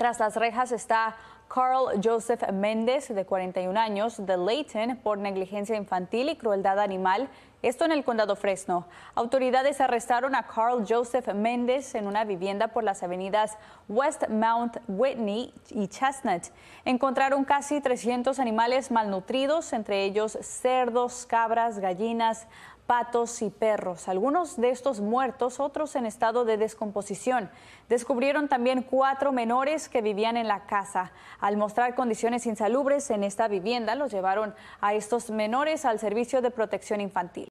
Tras las rejas está Carl Joseph Méndez, de 41 años, de Leighton, por negligencia infantil y crueldad animal, esto en el condado Fresno. Autoridades arrestaron a Carl Joseph Méndez en una vivienda por las avenidas West Mount Whitney y Chestnut. Encontraron casi 300 animales malnutridos, entre ellos cerdos, cabras, gallinas, patos y perros. Algunos de estos muertos, otros en estado de descomposición. Descubrieron también cuatro menores que vivían en la casa. Al mostrar condiciones insalubres en esta vivienda, los llevaron a estos menores al servicio de protección infantil.